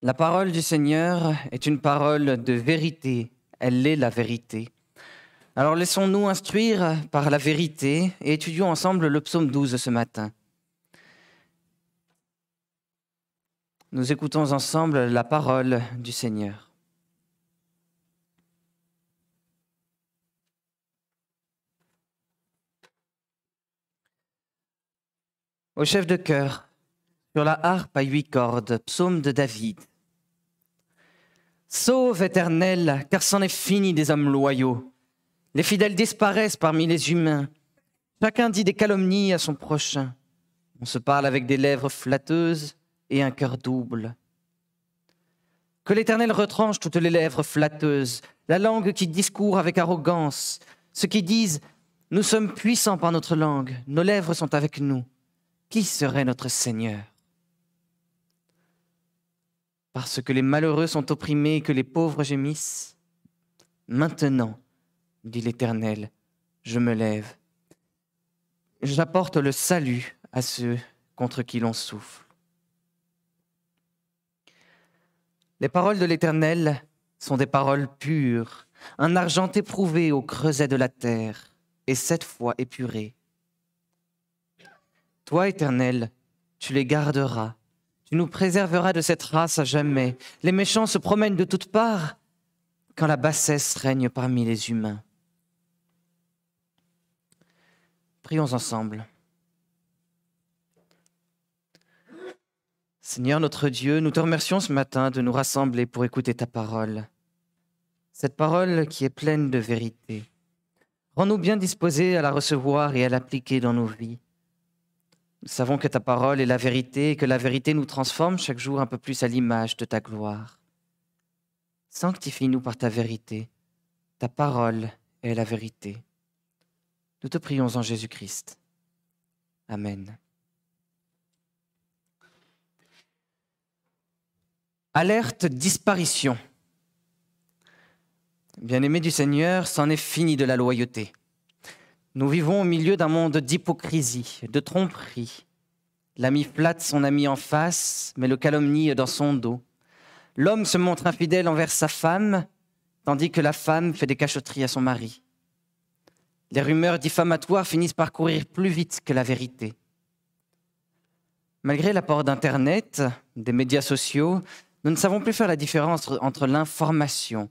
La parole du Seigneur est une parole de vérité. Elle est la vérité. Alors laissons-nous instruire par la vérité et étudions ensemble le psaume 12 ce matin. Nous écoutons ensemble la parole du Seigneur. Au chef de cœur, sur la harpe à huit cordes, psaume de David. Sauve, éternel, car c'en est fini des hommes loyaux. Les fidèles disparaissent parmi les humains. Chacun dit des calomnies à son prochain. On se parle avec des lèvres flatteuses et un cœur double. Que l'Éternel retranche toutes les lèvres flatteuses, la langue qui discourt avec arrogance, ceux qui disent ⁇ Nous sommes puissants par notre langue, nos lèvres sont avec nous ⁇ Qui serait notre Seigneur parce que les malheureux sont opprimés et que les pauvres gémissent. Maintenant, dit l'Éternel, je me lève. J'apporte le salut à ceux contre qui l'on souffle. Les paroles de l'Éternel sont des paroles pures, un argent éprouvé au creuset de la terre, et cette fois épuré. Toi, Éternel, tu les garderas tu nous préserveras de cette race à jamais. Les méchants se promènent de toutes parts quand la bassesse règne parmi les humains. Prions ensemble. Seigneur notre Dieu, nous te remercions ce matin de nous rassembler pour écouter ta parole, cette parole qui est pleine de vérité. Rends-nous bien disposés à la recevoir et à l'appliquer dans nos vies. Nous savons que ta parole est la vérité et que la vérité nous transforme chaque jour un peu plus à l'image de ta gloire. Sanctifie-nous par ta vérité. Ta parole est la vérité. Nous te prions en Jésus-Christ. Amen. Alerte disparition. Bien-aimé du Seigneur, c'en est fini de la loyauté. Nous vivons au milieu d'un monde d'hypocrisie, de tromperie. L'ami flatte son ami en face, mais le calomnie dans son dos. L'homme se montre infidèle envers sa femme, tandis que la femme fait des cachotteries à son mari. Les rumeurs diffamatoires finissent par courir plus vite que la vérité. Malgré l'apport d'Internet, des médias sociaux, nous ne savons plus faire la différence entre l'information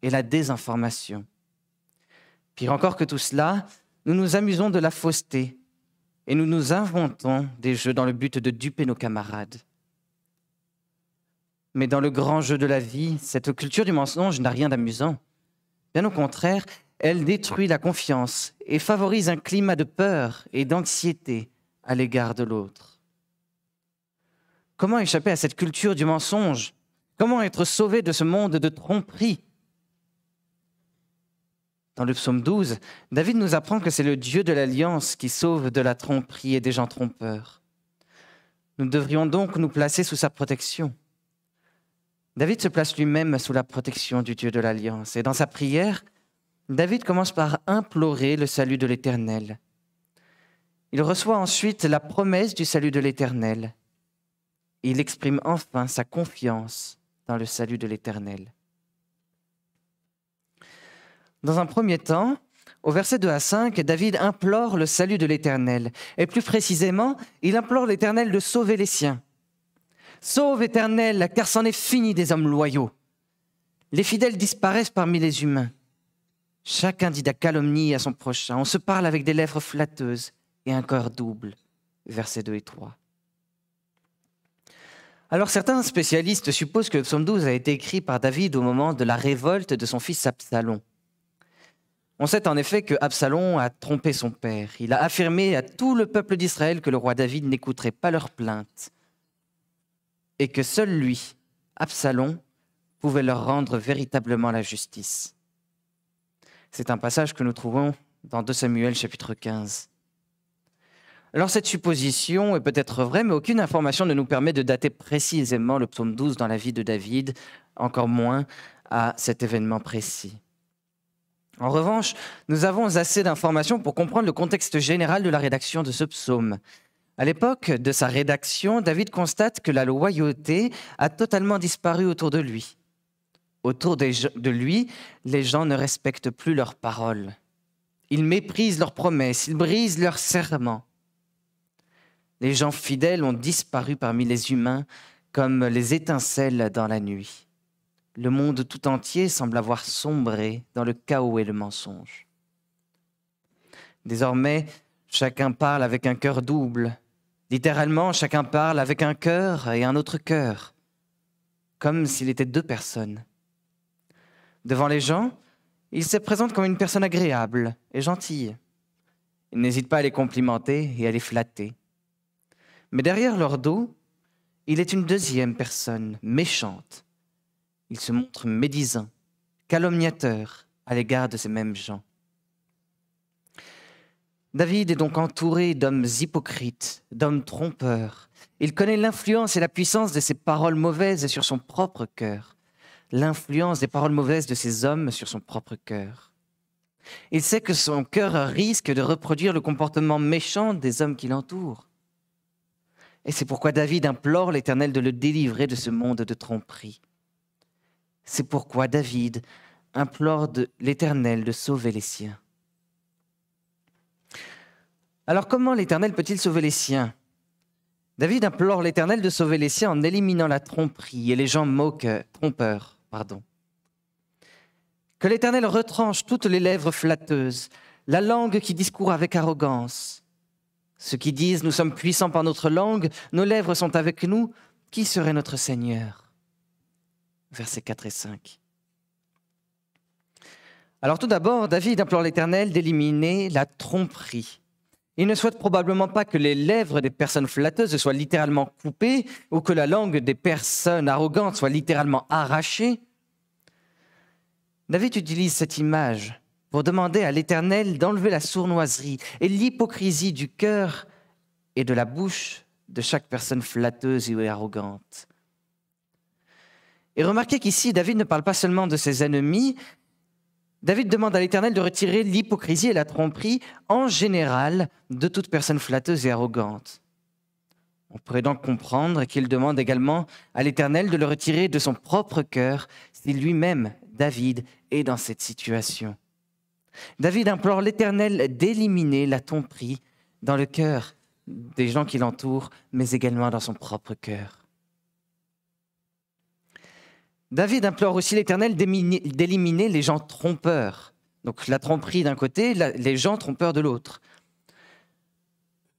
et la désinformation. Pire encore que tout cela, nous nous amusons de la fausseté et nous nous inventons des jeux dans le but de duper nos camarades. Mais dans le grand jeu de la vie, cette culture du mensonge n'a rien d'amusant. Bien au contraire, elle détruit la confiance et favorise un climat de peur et d'anxiété à l'égard de l'autre. Comment échapper à cette culture du mensonge Comment être sauvé de ce monde de tromperie dans le psaume 12, David nous apprend que c'est le Dieu de l'alliance qui sauve de la tromperie et des gens trompeurs. Nous devrions donc nous placer sous sa protection. David se place lui-même sous la protection du Dieu de l'alliance. Et dans sa prière, David commence par implorer le salut de l'Éternel. Il reçoit ensuite la promesse du salut de l'Éternel. Il exprime enfin sa confiance dans le salut de l'Éternel. Dans un premier temps, au verset 2 à 5, David implore le salut de l'Éternel. Et plus précisément, il implore l'Éternel de sauver les siens. Sauve, Éternel, car c'en est fini des hommes loyaux. Les fidèles disparaissent parmi les humains. Chacun dit la calomnie à son prochain. On se parle avec des lèvres flatteuses et un cœur double. Versets 2 et 3. Alors certains spécialistes supposent que le psaume 12 a été écrit par David au moment de la révolte de son fils Absalom. On sait en effet que Absalom a trompé son père. Il a affirmé à tout le peuple d'Israël que le roi David n'écouterait pas leurs plaintes et que seul lui, Absalom, pouvait leur rendre véritablement la justice. C'est un passage que nous trouvons dans 2 Samuel chapitre 15. Alors cette supposition est peut-être vraie, mais aucune information ne nous permet de dater précisément le psaume 12 dans la vie de David, encore moins à cet événement précis. En revanche, nous avons assez d'informations pour comprendre le contexte général de la rédaction de ce psaume. À l'époque de sa rédaction, David constate que la loyauté a totalement disparu autour de lui. Autour de lui, les gens ne respectent plus leurs paroles. Ils méprisent leurs promesses, ils brisent leurs serments. Les gens fidèles ont disparu parmi les humains comme les étincelles dans la nuit le monde tout entier semble avoir sombré dans le chaos et le mensonge. Désormais, chacun parle avec un cœur double. Littéralement, chacun parle avec un cœur et un autre cœur, comme s'il était deux personnes. Devant les gens, il se présente comme une personne agréable et gentille. Il n'hésite pas à les complimenter et à les flatter. Mais derrière leur dos, il est une deuxième personne méchante il se montre médisant, calomniateur à l'égard de ces mêmes gens. David est donc entouré d'hommes hypocrites, d'hommes trompeurs. Il connaît l'influence et la puissance de ses paroles mauvaises sur son propre cœur, l'influence des paroles mauvaises de ces hommes sur son propre cœur. Il sait que son cœur risque de reproduire le comportement méchant des hommes qui l'entourent. Et c'est pourquoi David implore l'Éternel de le délivrer de ce monde de tromperie. C'est pourquoi David implore l'Éternel de sauver les siens. Alors comment l'Éternel peut-il sauver les siens David implore l'Éternel de sauver les siens en éliminant la tromperie et les gens moqueurs, trompeurs. Pardon. Que l'Éternel retranche toutes les lèvres flatteuses, la langue qui discourt avec arrogance. Ceux qui disent ⁇ Nous sommes puissants par notre langue, nos lèvres sont avec nous, qui serait notre Seigneur ?⁇ versets 4 et 5. Alors tout d'abord, David implore l'Éternel d'éliminer la tromperie. Il ne souhaite probablement pas que les lèvres des personnes flatteuses soient littéralement coupées ou que la langue des personnes arrogantes soit littéralement arrachée. David utilise cette image pour demander à l'Éternel d'enlever la sournoiserie et l'hypocrisie du cœur et de la bouche de chaque personne flatteuse et arrogante. Et remarquez qu'ici, David ne parle pas seulement de ses ennemis. David demande à l'Éternel de retirer l'hypocrisie et la tromperie en général de toute personne flatteuse et arrogante. On pourrait donc comprendre qu'il demande également à l'Éternel de le retirer de son propre cœur si lui-même, David, est dans cette situation. David implore l'Éternel d'éliminer la tromperie dans le cœur des gens qui l'entourent, mais également dans son propre cœur. David implore aussi l'Éternel d'éliminer les gens trompeurs. Donc la tromperie d'un côté, les gens trompeurs de l'autre.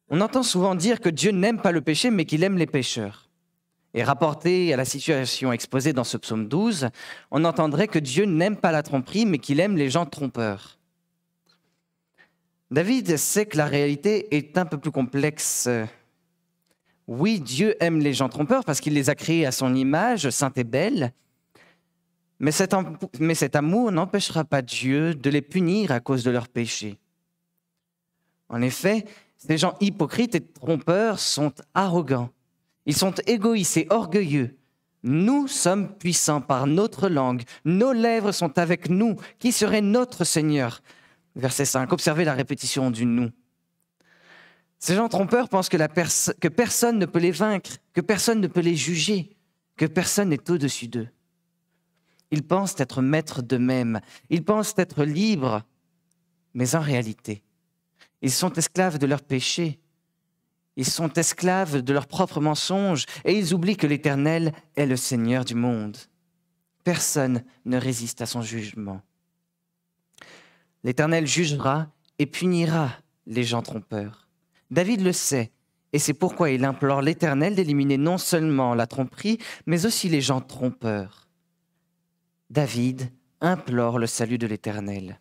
On entend souvent dire que Dieu n'aime pas le péché, mais qu'il aime les pécheurs. Et rapporté à la situation exposée dans ce psaume 12, on entendrait que Dieu n'aime pas la tromperie, mais qu'il aime les gens trompeurs. David sait que la réalité est un peu plus complexe. Oui, Dieu aime les gens trompeurs parce qu'il les a créés à son image, sainte et belle, mais cet, amour n'empêchera pas Dieu de les punir à cause de leurs péchés. En effet, ces gens hypocrites et trompeurs sont arrogants. Ils sont égoïstes et orgueilleux. Nous sommes puissants par notre langue. Nos lèvres sont avec nous. Qui serait notre Seigneur Verset 5. Observez la répétition du nous. Ces gens trompeurs pensent que, que personne ne peut les vaincre, que personne ne peut les juger, que personne n'est au-dessus d'eux. Ils pensent être maîtres d'eux-mêmes. Ils pensent être libres. Mais en réalité, ils sont esclaves de leurs péchés. Ils sont esclaves de leurs propres mensonges et ils oublient que l'Éternel est le Seigneur du monde. Personne ne résiste à son jugement. L'Éternel jugera et punira les gens trompeurs. David le sait, et c'est pourquoi il implore l'Éternel d'éliminer non seulement la tromperie, mais aussi les gens trompeurs. David implore le salut de l'Éternel.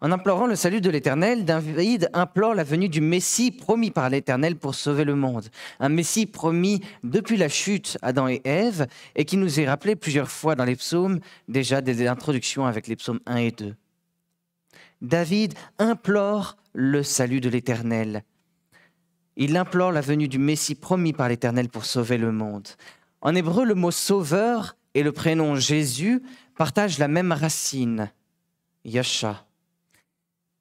En implorant le salut de l'Éternel, David implore la venue du Messie promis par l'Éternel pour sauver le monde. Un Messie promis depuis la chute Adam et Ève et qui nous est rappelé plusieurs fois dans les psaumes, déjà des introductions avec les psaumes 1 et 2. David implore le salut de l'Éternel. Il implore la venue du Messie promis par l'Éternel pour sauver le monde. En hébreu, le mot sauveur et le prénom Jésus partagent la même racine, Yasha.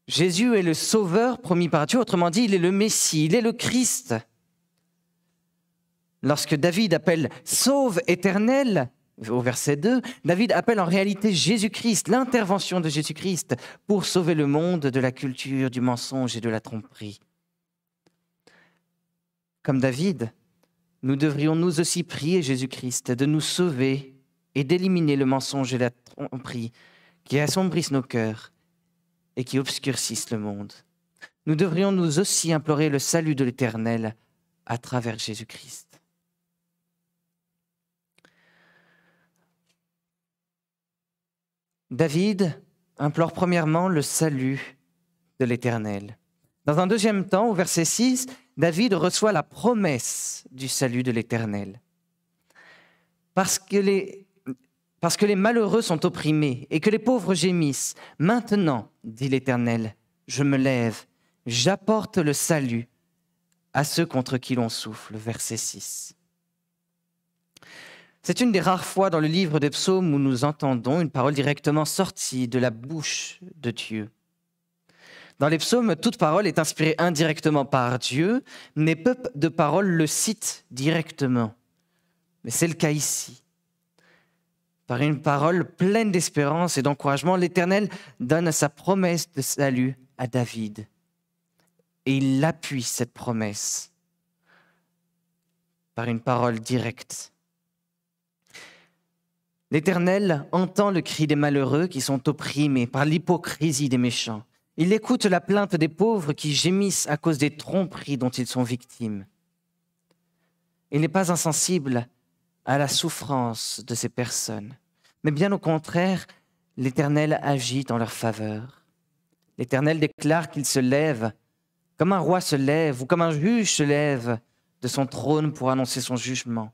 Jésus est le sauveur promis par Dieu, autrement dit, il est le Messie, il est le Christ. Lorsque David appelle Sauve éternel, au verset 2, David appelle en réalité Jésus-Christ, l'intervention de Jésus-Christ, pour sauver le monde de la culture, du mensonge et de la tromperie. Comme David, nous devrions nous aussi prier Jésus-Christ de nous sauver et d'éliminer le mensonge et la tromperie qui assombrissent nos cœurs et qui obscurcissent le monde. Nous devrions nous aussi implorer le salut de l'Éternel à travers Jésus-Christ. David implore premièrement le salut de l'Éternel. Dans un deuxième temps, au verset 6, David reçoit la promesse du salut de l'Éternel. Parce que les parce que les malheureux sont opprimés et que les pauvres gémissent. Maintenant, dit l'Éternel, je me lève, j'apporte le salut à ceux contre qui l'on souffle. Verset 6. C'est une des rares fois dans le livre des psaumes où nous entendons une parole directement sortie de la bouche de Dieu. Dans les psaumes, toute parole est inspirée indirectement par Dieu, mais peu de paroles le citent directement. Mais c'est le cas ici. Par une parole pleine d'espérance et d'encouragement, l'Éternel donne sa promesse de salut à David. Et il appuie cette promesse par une parole directe. L'Éternel entend le cri des malheureux qui sont opprimés par l'hypocrisie des méchants. Il écoute la plainte des pauvres qui gémissent à cause des tromperies dont ils sont victimes. Il n'est pas insensible à la souffrance de ces personnes, mais bien au contraire, l'Éternel agit en leur faveur. L'Éternel déclare qu'il se lève, comme un roi se lève ou comme un juge se lève de son trône pour annoncer son jugement.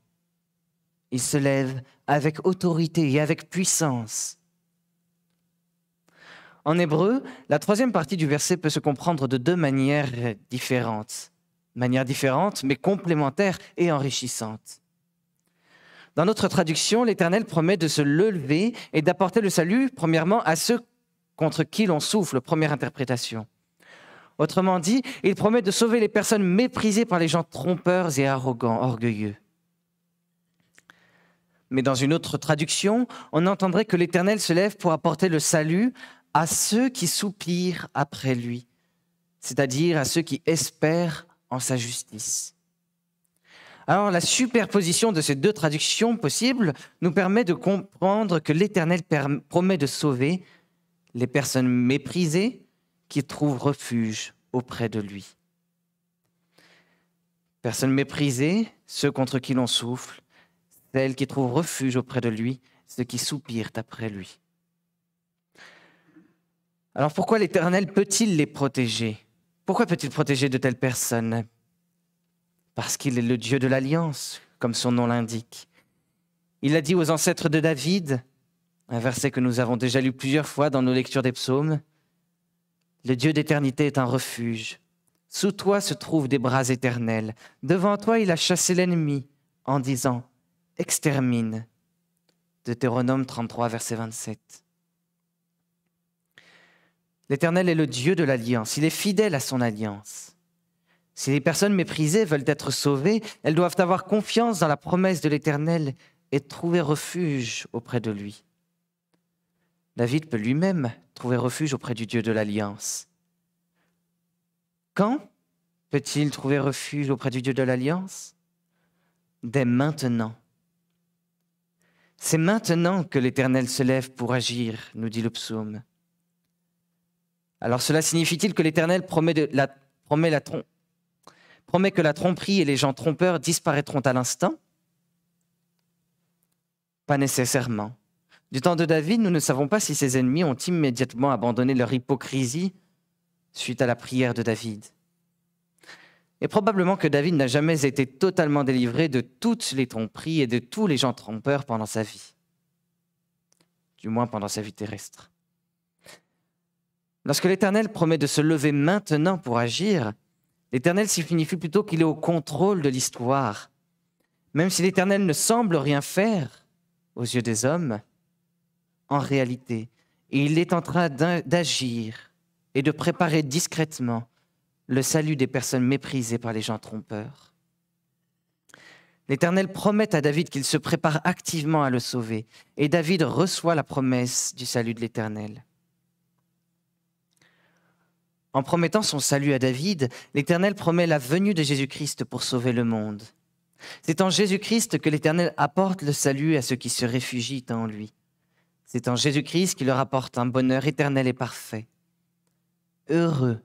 Il se lève avec autorité et avec puissance. En hébreu, la troisième partie du verset peut se comprendre de deux manières différentes. Manières différentes, mais complémentaires et enrichissantes. Dans notre traduction, l'Éternel promet de se lever et d'apporter le salut, premièrement, à ceux contre qui l'on souffle, première interprétation. Autrement dit, il promet de sauver les personnes méprisées par les gens trompeurs et arrogants, orgueilleux. Mais dans une autre traduction, on entendrait que l'Éternel se lève pour apporter le salut à ceux qui soupirent après lui, c'est-à-dire à ceux qui espèrent en sa justice. Alors la superposition de ces deux traductions possibles nous permet de comprendre que l'Éternel promet de sauver les personnes méprisées qui trouvent refuge auprès de lui. Personnes méprisées, ceux contre qui l'on souffle, celles qui trouvent refuge auprès de lui, ceux qui soupirent après lui. Alors pourquoi l'Éternel peut-il les protéger Pourquoi peut-il protéger de telles personnes Parce qu'il est le Dieu de l'alliance, comme son nom l'indique. Il a dit aux ancêtres de David, un verset que nous avons déjà lu plusieurs fois dans nos lectures des psaumes, Le Dieu d'éternité est un refuge. Sous toi se trouvent des bras éternels. Devant toi il a chassé l'ennemi en disant, Extermine. Deutéronome 33, verset 27. L'Éternel est le Dieu de l'alliance, il est fidèle à son alliance. Si les personnes méprisées veulent être sauvées, elles doivent avoir confiance dans la promesse de l'Éternel et trouver refuge auprès de lui. David peut lui-même trouver refuge auprès du Dieu de l'alliance. Quand peut-il trouver refuge auprès du Dieu de l'alliance Dès maintenant. C'est maintenant que l'Éternel se lève pour agir, nous dit le psaume. Alors cela signifie-t-il que l'Éternel promet, promet que la tromperie et les gens trompeurs disparaîtront à l'instant Pas nécessairement. Du temps de David, nous ne savons pas si ses ennemis ont immédiatement abandonné leur hypocrisie suite à la prière de David. Et probablement que David n'a jamais été totalement délivré de toutes les tromperies et de tous les gens trompeurs pendant sa vie. Du moins pendant sa vie terrestre. Lorsque l'Éternel promet de se lever maintenant pour agir, l'Éternel signifie plutôt qu'il est au contrôle de l'histoire. Même si l'Éternel ne semble rien faire aux yeux des hommes, en réalité, il est en train d'agir et de préparer discrètement le salut des personnes méprisées par les gens trompeurs. L'Éternel promet à David qu'il se prépare activement à le sauver, et David reçoit la promesse du salut de l'Éternel. En promettant son salut à David, l'Éternel promet la venue de Jésus-Christ pour sauver le monde. C'est en Jésus-Christ que l'Éternel apporte le salut à ceux qui se réfugient en lui. C'est en Jésus-Christ qu'il leur apporte un bonheur éternel et parfait. Heureux,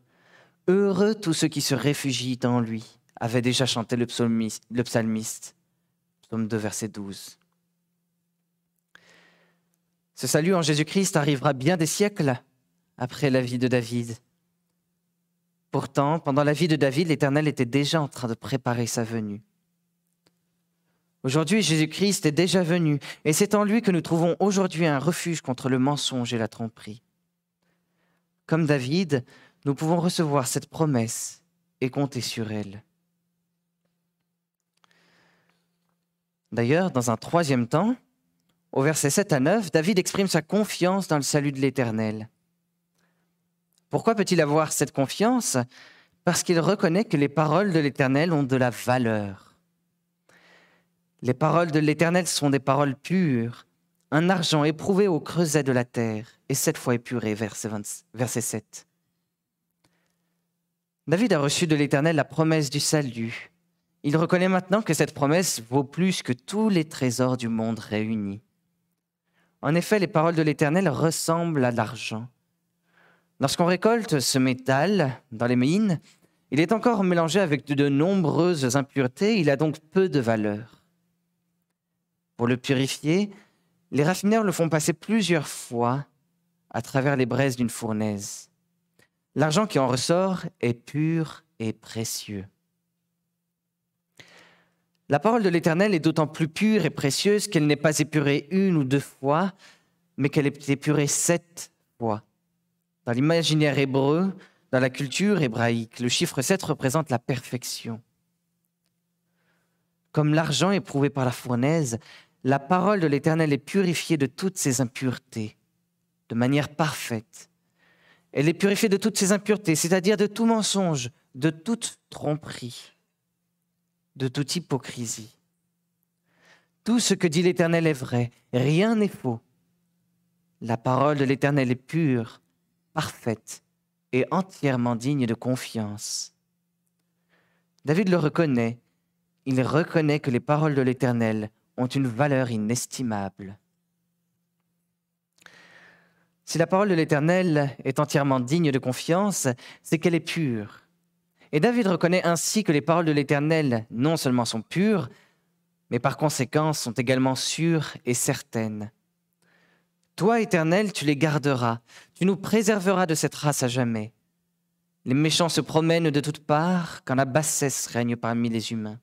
heureux tous ceux qui se réfugient en lui, avait déjà chanté le, psalmiste, le psalmiste. Psaume 2, verset 12. Ce salut en Jésus-Christ arrivera bien des siècles après la vie de David. Pourtant, pendant la vie de David, l'Éternel était déjà en train de préparer sa venue. Aujourd'hui, Jésus-Christ est déjà venu, et c'est en lui que nous trouvons aujourd'hui un refuge contre le mensonge et la tromperie. Comme David, nous pouvons recevoir cette promesse et compter sur elle. D'ailleurs, dans un troisième temps, au verset 7 à 9, David exprime sa confiance dans le salut de l'Éternel. Pourquoi peut-il avoir cette confiance Parce qu'il reconnaît que les paroles de l'Éternel ont de la valeur. Les paroles de l'Éternel sont des paroles pures, un argent éprouvé au creuset de la terre, et cette fois épuré, verset, verset 7. David a reçu de l'Éternel la promesse du salut. Il reconnaît maintenant que cette promesse vaut plus que tous les trésors du monde réunis. En effet, les paroles de l'Éternel ressemblent à l'argent. Lorsqu'on récolte ce métal dans les mines, il est encore mélangé avec de nombreuses impuretés, il a donc peu de valeur. Pour le purifier, les raffineurs le font passer plusieurs fois à travers les braises d'une fournaise. L'argent qui en ressort est pur et précieux. La parole de l'Éternel est d'autant plus pure et précieuse qu'elle n'est pas épurée une ou deux fois, mais qu'elle est épurée sept fois. Dans l'imaginaire hébreu, dans la culture hébraïque, le chiffre 7 représente la perfection. Comme l'argent éprouvé par la fournaise, la parole de l'Éternel est purifiée de toutes ses impuretés, de manière parfaite. Elle est purifiée de toutes ses impuretés, c'est-à-dire de tout mensonge, de toute tromperie, de toute hypocrisie. Tout ce que dit l'Éternel est vrai, rien n'est faux. La parole de l'Éternel est pure, parfaite et entièrement digne de confiance. David le reconnaît, il reconnaît que les paroles de l'Éternel ont une valeur inestimable. Si la parole de l'Éternel est entièrement digne de confiance, c'est qu'elle est pure. Et David reconnaît ainsi que les paroles de l'Éternel non seulement sont pures, mais par conséquent sont également sûres et certaines. Toi, Éternel, tu les garderas, tu nous préserveras de cette race à jamais. Les méchants se promènent de toutes parts quand la bassesse règne parmi les humains.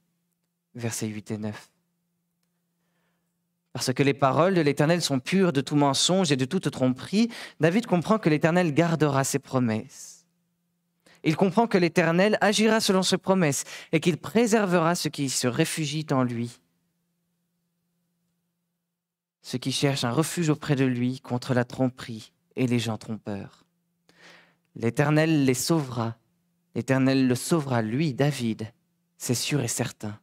Versets 8 et 9. Parce que les paroles de l'Éternel sont pures de tout mensonge et de toute tromperie, David comprend que l'Éternel gardera ses promesses. Il comprend que l'Éternel agira selon ses promesses et qu'il préservera ceux qui se réfugient en lui ceux qui cherchent un refuge auprès de lui contre la tromperie et les gens trompeurs. L'Éternel les sauvera, l'Éternel le sauvera, lui, David, c'est sûr et certain.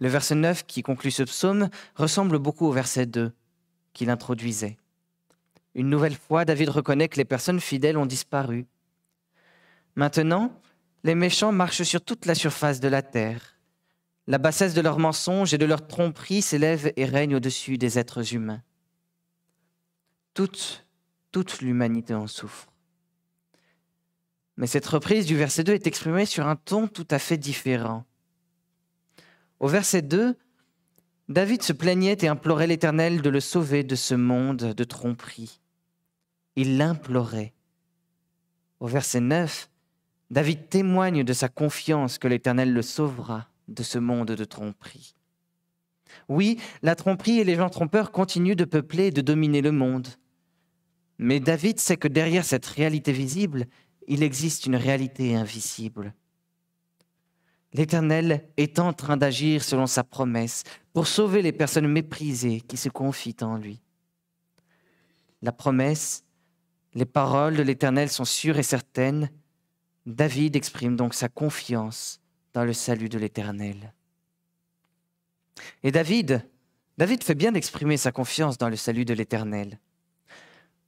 Le verset 9 qui conclut ce psaume ressemble beaucoup au verset 2 qu'il introduisait. Une nouvelle fois, David reconnaît que les personnes fidèles ont disparu. Maintenant, les méchants marchent sur toute la surface de la terre. La bassesse de leurs mensonges et de leurs tromperies s'élève et règne au-dessus des êtres humains. Toute, toute l'humanité en souffre. Mais cette reprise du verset 2 est exprimée sur un ton tout à fait différent. Au verset 2, David se plaignait et implorait l'Éternel de le sauver de ce monde de tromperie. Il l'implorait. Au verset 9, David témoigne de sa confiance que l'Éternel le sauvera de ce monde de tromperie. Oui, la tromperie et les gens trompeurs continuent de peupler et de dominer le monde. Mais David sait que derrière cette réalité visible, il existe une réalité invisible. L'Éternel est en train d'agir selon sa promesse pour sauver les personnes méprisées qui se confient en lui. La promesse, les paroles de l'Éternel sont sûres et certaines. David exprime donc sa confiance dans le salut de l'Éternel. Et David, David fait bien d'exprimer sa confiance dans le salut de l'Éternel.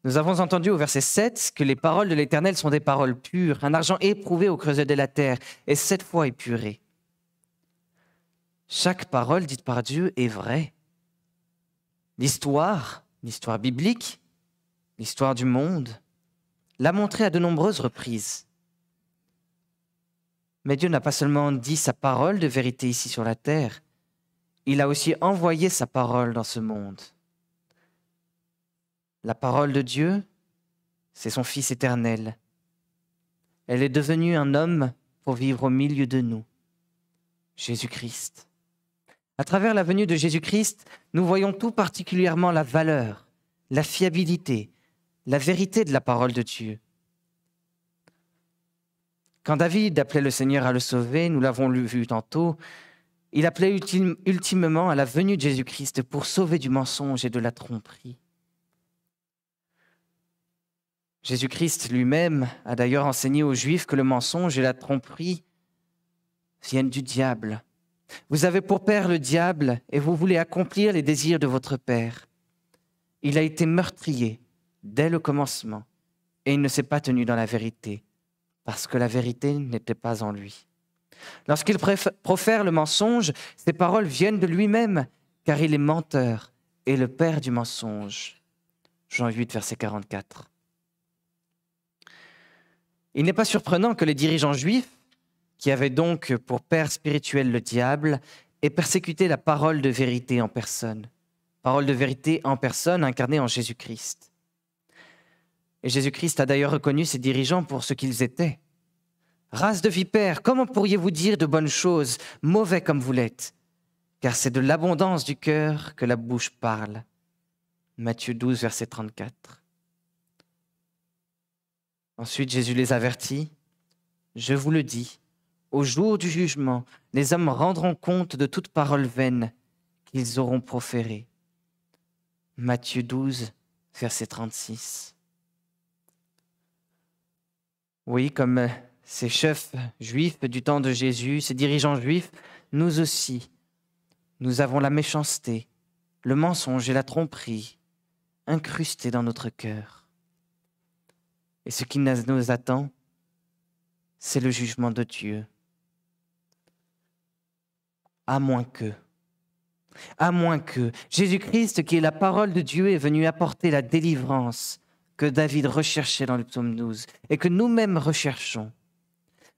Nous avons entendu au verset 7 que les paroles de l'Éternel sont des paroles pures, un argent éprouvé au creuset de la terre et sept fois épuré. Chaque parole dite par Dieu est vraie. L'histoire, l'histoire biblique, l'histoire du monde, l'a montré à de nombreuses reprises. Mais Dieu n'a pas seulement dit sa parole de vérité ici sur la terre, il a aussi envoyé sa parole dans ce monde. La parole de Dieu, c'est son Fils éternel. Elle est devenue un homme pour vivre au milieu de nous, Jésus-Christ. À travers la venue de Jésus-Christ, nous voyons tout particulièrement la valeur, la fiabilité, la vérité de la parole de Dieu. Quand David appelait le Seigneur à le sauver, nous l'avons vu tantôt, il appelait ultimement à la venue de Jésus-Christ pour sauver du mensonge et de la tromperie. Jésus-Christ lui-même a d'ailleurs enseigné aux Juifs que le mensonge et la tromperie viennent du diable. Vous avez pour père le diable et vous voulez accomplir les désirs de votre père. Il a été meurtrier dès le commencement et il ne s'est pas tenu dans la vérité, parce que la vérité n'était pas en lui. Lorsqu'il profère le mensonge, ses paroles viennent de lui-même, car il est menteur et le père du mensonge. Jean 8, verset 44. Il n'est pas surprenant que les dirigeants juifs, qui avaient donc pour père spirituel le diable, aient persécuté la parole de vérité en personne. Parole de vérité en personne incarnée en Jésus-Christ. Jésus-Christ a d'ailleurs reconnu ses dirigeants pour ce qu'ils étaient. Race de vipères, comment pourriez-vous dire de bonnes choses, mauvais comme vous l'êtes Car c'est de l'abondance du cœur que la bouche parle. Matthieu 12, verset 34. Ensuite, Jésus les avertit. Je vous le dis, au jour du jugement, les hommes rendront compte de toute parole vaine qu'ils auront proférée. Matthieu 12, verset 36. Oui, comme euh, ces chefs juifs du temps de Jésus, ces dirigeants juifs, nous aussi, nous avons la méchanceté, le mensonge et la tromperie incrustés dans notre cœur. Et ce qui nous attend, c'est le jugement de Dieu. À moins que, à moins que Jésus-Christ, qui est la parole de Dieu, est venu apporter la délivrance que David recherchait dans le psaume 12 et que nous-mêmes recherchons.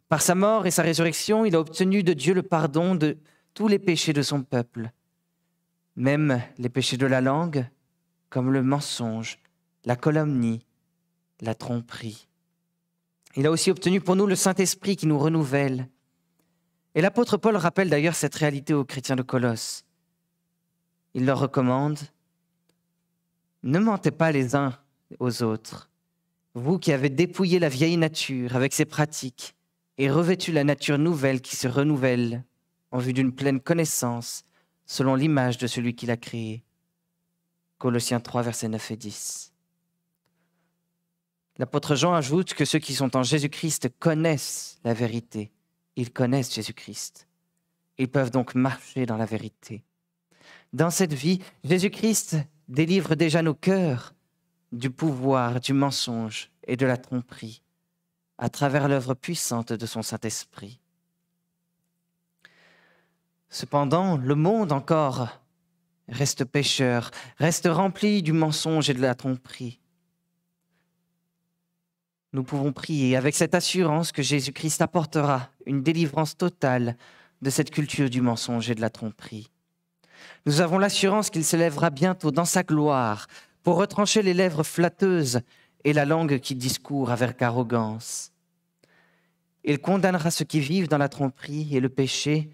Par sa mort et sa résurrection, il a obtenu de Dieu le pardon de tous les péchés de son peuple, même les péchés de la langue, comme le mensonge, la calomnie, la tromperie. Il a aussi obtenu pour nous le Saint-Esprit qui nous renouvelle. Et l'apôtre Paul rappelle d'ailleurs cette réalité aux chrétiens de Colosse. Il leur recommande, ne mentez pas les uns aux autres. Vous qui avez dépouillé la vieille nature avec ses pratiques et revêtu la nature nouvelle qui se renouvelle en vue d'une pleine connaissance selon l'image de celui qui l'a créée. Colossiens 3, versets 9 et 10. L'apôtre Jean ajoute que ceux qui sont en Jésus-Christ connaissent la vérité. Ils connaissent Jésus-Christ. Ils peuvent donc marcher dans la vérité. Dans cette vie, Jésus-Christ délivre déjà nos cœurs du pouvoir, du mensonge et de la tromperie, à travers l'œuvre puissante de son Saint-Esprit. Cependant, le monde encore reste pécheur, reste rempli du mensonge et de la tromperie. Nous pouvons prier avec cette assurance que Jésus-Christ apportera une délivrance totale de cette culture du mensonge et de la tromperie. Nous avons l'assurance qu'il se lèvera bientôt dans sa gloire, pour retrancher les lèvres flatteuses et la langue qui discourt avec arrogance. Il condamnera ceux qui vivent dans la tromperie et le péché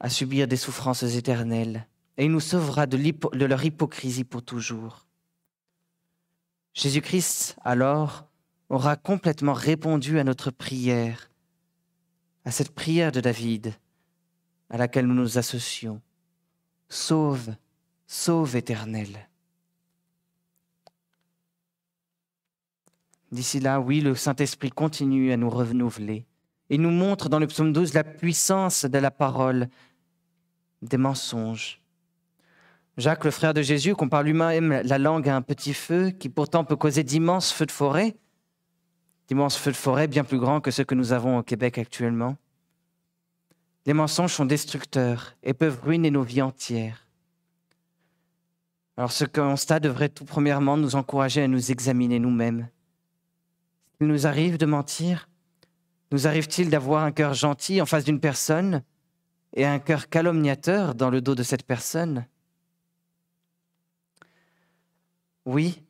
à subir des souffrances éternelles, et il nous sauvera de, de leur hypocrisie pour toujours. Jésus-Christ, alors, aura complètement répondu à notre prière, à cette prière de David à laquelle nous nous associons. Sauve Sauve éternel. D'ici là, oui, le Saint-Esprit continue à nous renouveler et nous montre dans le psaume 12 la puissance de la parole, des mensonges. Jacques, le frère de Jésus, compare lui-même la langue à un petit feu qui pourtant peut causer d'immenses feux de forêt, d'immenses feux de forêt bien plus grands que ceux que nous avons au Québec actuellement. Les mensonges sont destructeurs et peuvent ruiner nos vies entières. Alors ce constat devrait tout premièrement nous encourager à nous examiner nous-mêmes. Il nous arrive de mentir Nous arrive-t-il d'avoir un cœur gentil en face d'une personne et un cœur calomniateur dans le dos de cette personne Oui,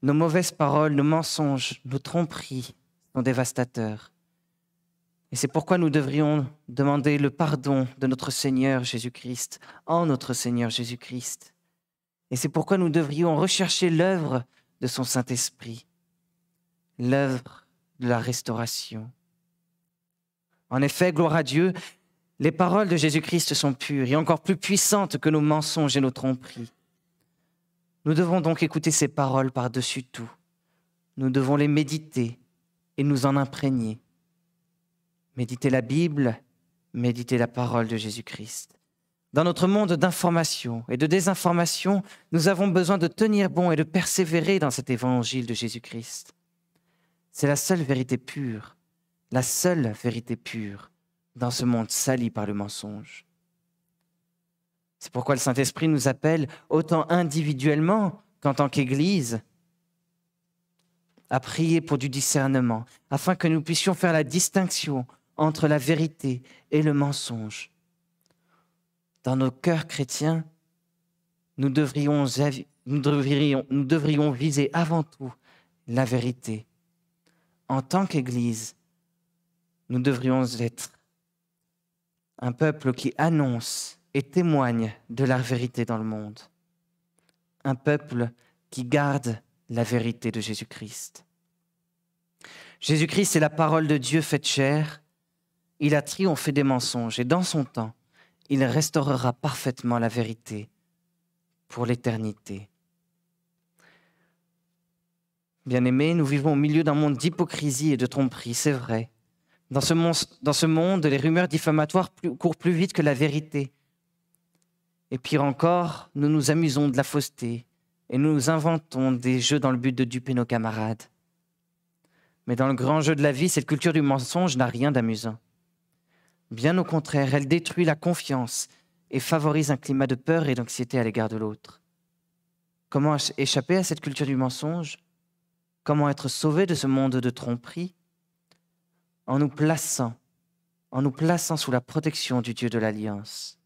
nos mauvaises paroles, nos mensonges, nos tromperies sont dévastateurs. Et c'est pourquoi nous devrions demander le pardon de notre Seigneur Jésus-Christ, en notre Seigneur Jésus-Christ. Et c'est pourquoi nous devrions rechercher l'œuvre de son Saint-Esprit, l'œuvre de la restauration. En effet, gloire à Dieu, les paroles de Jésus-Christ sont pures et encore plus puissantes que nos mensonges et nos tromperies. Nous devons donc écouter ces paroles par-dessus tout. Nous devons les méditer et nous en imprégner. Méditer la Bible, méditer la parole de Jésus-Christ. Dans notre monde d'information et de désinformation, nous avons besoin de tenir bon et de persévérer dans cet évangile de Jésus-Christ. C'est la seule vérité pure, la seule vérité pure dans ce monde sali par le mensonge. C'est pourquoi le Saint-Esprit nous appelle autant individuellement qu'en tant qu'Église à prier pour du discernement, afin que nous puissions faire la distinction entre la vérité et le mensonge, dans nos cœurs chrétiens, nous devrions, nous devrions, nous devrions viser avant tout la vérité. En tant qu'Église, nous devrions être un peuple qui annonce et témoigne de la vérité dans le monde, un peuple qui garde la vérité de Jésus-Christ. Jésus-Christ est la parole de Dieu faite chair, il a triomphé des mensonges et dans son temps, il restaurera parfaitement la vérité pour l'éternité. Bien-aimés, nous vivons au milieu d'un monde d'hypocrisie et de tromperie, c'est vrai. Dans ce, monde, les rumeurs diffamatoires courent plus vite que la vérité. Et pire encore, nous nous amusons de la fausseté et nous, nous inventons des jeux dans le but de duper nos camarades. Mais dans le grand jeu de la vie, cette culture du mensonge n'a rien d'amusant. Bien au contraire, elle détruit la confiance et favorise un climat de peur et d'anxiété à l'égard de l'autre. Comment échapper à cette culture du mensonge Comment être sauvé de ce monde de tromperie En nous plaçant, en nous plaçant sous la protection du Dieu de l'Alliance.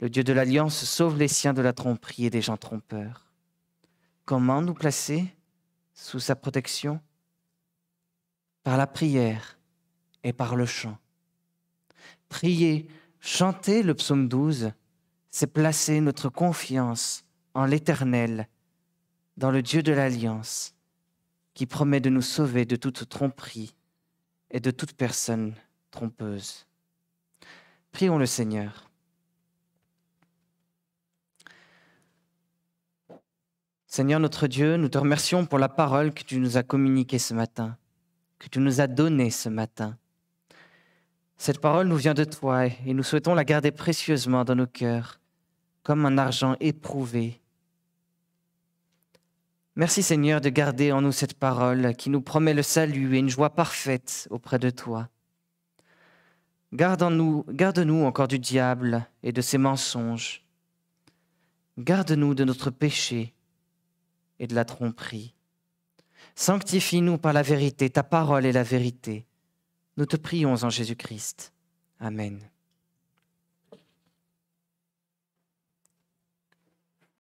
Le Dieu de l'Alliance sauve les siens de la tromperie et des gens trompeurs. Comment nous placer sous sa protection Par la prière et par le chant prier, chanter le psaume 12, c'est placer notre confiance en l'Éternel, dans le Dieu de l'Alliance, qui promet de nous sauver de toute tromperie et de toute personne trompeuse. Prions le Seigneur. Seigneur notre Dieu, nous te remercions pour la parole que tu nous as communiquée ce matin, que tu nous as donnée ce matin. Cette parole nous vient de toi et nous souhaitons la garder précieusement dans nos cœurs, comme un argent éprouvé. Merci Seigneur de garder en nous cette parole qui nous promet le salut et une joie parfaite auprès de toi. Garde-nous garde -nous encore du diable et de ses mensonges. Garde-nous de notre péché et de la tromperie. Sanctifie-nous par la vérité, ta parole est la vérité. Nous te prions en Jésus-Christ. Amen.